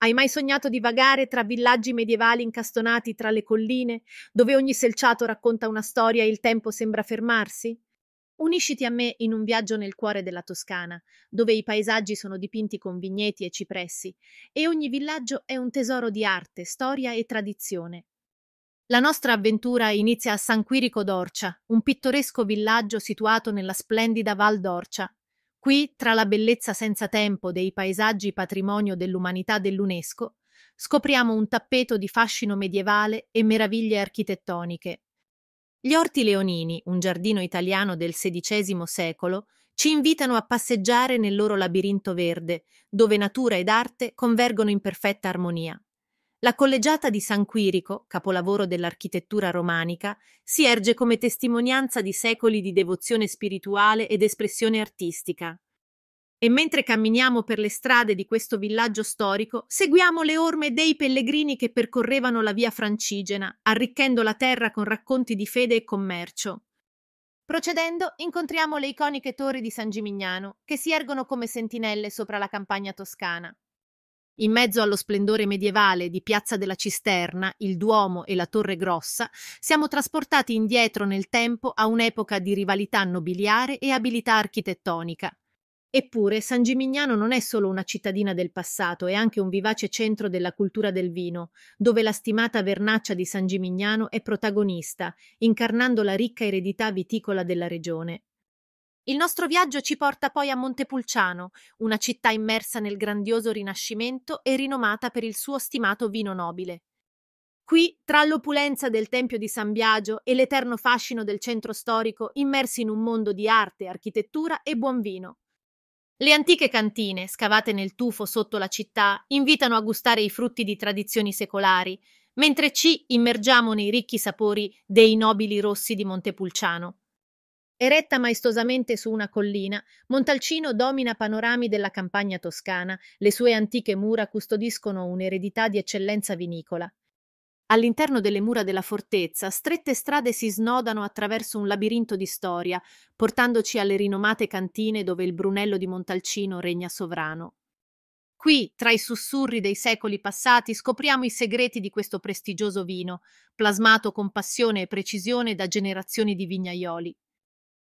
Hai mai sognato di vagare tra villaggi medievali incastonati tra le colline, dove ogni selciato racconta una storia e il tempo sembra fermarsi? Unisciti a me in un viaggio nel cuore della Toscana, dove i paesaggi sono dipinti con vigneti e cipressi, e ogni villaggio è un tesoro di arte, storia e tradizione. La nostra avventura inizia a San Quirico d'Orcia, un pittoresco villaggio situato nella splendida Val d'Orcia, Qui, tra la bellezza senza tempo dei paesaggi patrimonio dell'umanità dell'UNESCO, scopriamo un tappeto di fascino medievale e meraviglie architettoniche. Gli orti leonini, un giardino italiano del XVI secolo, ci invitano a passeggiare nel loro labirinto verde, dove natura ed arte convergono in perfetta armonia. La collegiata di San Quirico, capolavoro dell'architettura romanica, si erge come testimonianza di secoli di devozione spirituale ed espressione artistica. E mentre camminiamo per le strade di questo villaggio storico, seguiamo le orme dei pellegrini che percorrevano la via francigena, arricchendo la terra con racconti di fede e commercio. Procedendo, incontriamo le iconiche torri di San Gimignano, che si ergono come sentinelle sopra la campagna toscana. In mezzo allo splendore medievale di Piazza della Cisterna, il Duomo e la Torre Grossa, siamo trasportati indietro nel tempo a un'epoca di rivalità nobiliare e abilità architettonica. Eppure San Gimignano non è solo una cittadina del passato, è anche un vivace centro della cultura del vino, dove la stimata vernaccia di San Gimignano è protagonista, incarnando la ricca eredità viticola della regione. Il nostro viaggio ci porta poi a Montepulciano, una città immersa nel grandioso Rinascimento e rinomata per il suo stimato vino nobile. Qui, tra l'opulenza del Tempio di San Biagio e l'eterno fascino del centro storico, immersi in un mondo di arte, architettura e buon vino. Le antiche cantine, scavate nel tufo sotto la città, invitano a gustare i frutti di tradizioni secolari, mentre ci immergiamo nei ricchi sapori dei nobili rossi di Montepulciano. Eretta maestosamente su una collina, Montalcino domina panorami della campagna toscana, le sue antiche mura custodiscono un'eredità di eccellenza vinicola. All'interno delle mura della fortezza, strette strade si snodano attraverso un labirinto di storia, portandoci alle rinomate cantine dove il Brunello di Montalcino regna sovrano. Qui, tra i sussurri dei secoli passati, scopriamo i segreti di questo prestigioso vino, plasmato con passione e precisione da generazioni di vignaioli.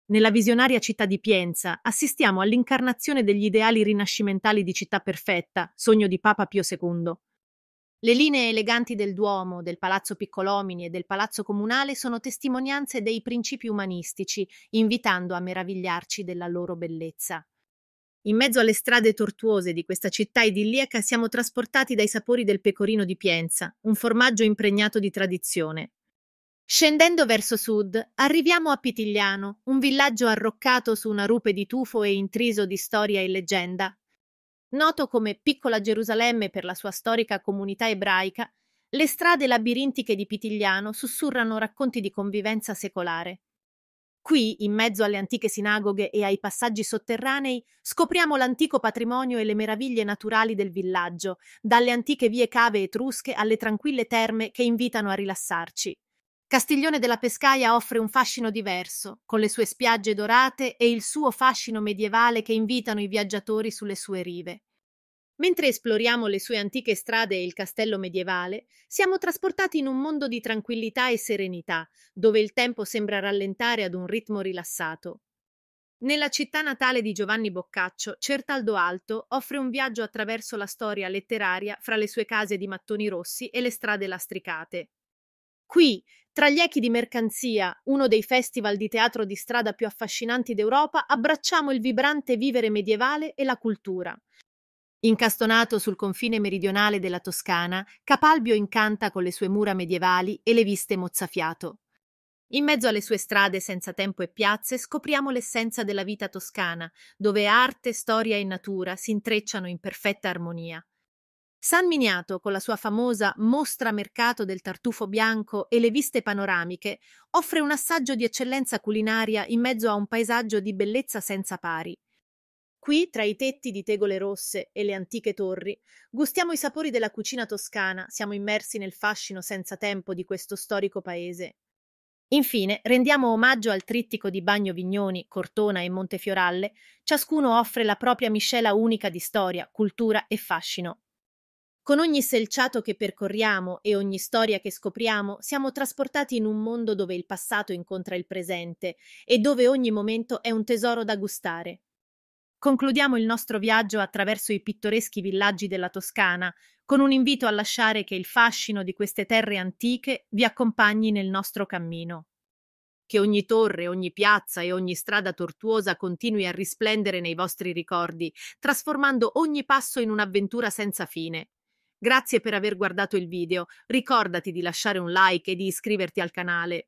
Nella visionaria città di Pienza assistiamo all'incarnazione degli ideali rinascimentali di città perfetta, sogno di Papa Pio II. Le linee eleganti del Duomo, del Palazzo Piccolomini e del Palazzo Comunale sono testimonianze dei principi umanistici, invitando a meravigliarci della loro bellezza. In mezzo alle strade tortuose di questa città idilliaca siamo trasportati dai sapori del pecorino di Pienza, un formaggio impregnato di tradizione, Scendendo verso sud, arriviamo a Pitigliano, un villaggio arroccato su una rupe di tufo e intriso di storia e leggenda. Noto come piccola Gerusalemme per la sua storica comunità ebraica, le strade labirintiche di Pitigliano sussurrano racconti di convivenza secolare. Qui, in mezzo alle antiche sinagoghe e ai passaggi sotterranei, scopriamo l'antico patrimonio e le meraviglie naturali del villaggio, dalle antiche vie cave etrusche alle tranquille terme che invitano a rilassarci. Castiglione della Pescaia offre un fascino diverso, con le sue spiagge dorate e il suo fascino medievale che invitano i viaggiatori sulle sue rive. Mentre esploriamo le sue antiche strade e il castello medievale, siamo trasportati in un mondo di tranquillità e serenità, dove il tempo sembra rallentare ad un ritmo rilassato. Nella città natale di Giovanni Boccaccio, Certaldo Alto offre un viaggio attraverso la storia letteraria fra le sue case di mattoni rossi e le strade lastricate. Qui, tra gli echi di Mercanzia, uno dei festival di teatro di strada più affascinanti d'Europa, abbracciamo il vibrante vivere medievale e la cultura. Incastonato sul confine meridionale della Toscana, Capalbio incanta con le sue mura medievali e le viste mozzafiato. In mezzo alle sue strade senza tempo e piazze scopriamo l'essenza della vita toscana, dove arte, storia e natura si intrecciano in perfetta armonia. San Miniato, con la sua famosa mostra mercato del tartufo bianco e le viste panoramiche, offre un assaggio di eccellenza culinaria in mezzo a un paesaggio di bellezza senza pari. Qui, tra i tetti di tegole rosse e le antiche torri, gustiamo i sapori della cucina toscana, siamo immersi nel fascino senza tempo di questo storico paese. Infine, rendiamo omaggio al trittico di Bagno Vignoni, Cortona e Montefioralle, ciascuno offre la propria miscela unica di storia, cultura e fascino, con ogni selciato che percorriamo e ogni storia che scopriamo, siamo trasportati in un mondo dove il passato incontra il presente e dove ogni momento è un tesoro da gustare. Concludiamo il nostro viaggio attraverso i pittoreschi villaggi della Toscana, con un invito a lasciare che il fascino di queste terre antiche vi accompagni nel nostro cammino. Che ogni torre, ogni piazza e ogni strada tortuosa continui a risplendere nei vostri ricordi, trasformando ogni passo in un'avventura senza fine. Grazie per aver guardato il video, ricordati di lasciare un like e di iscriverti al canale.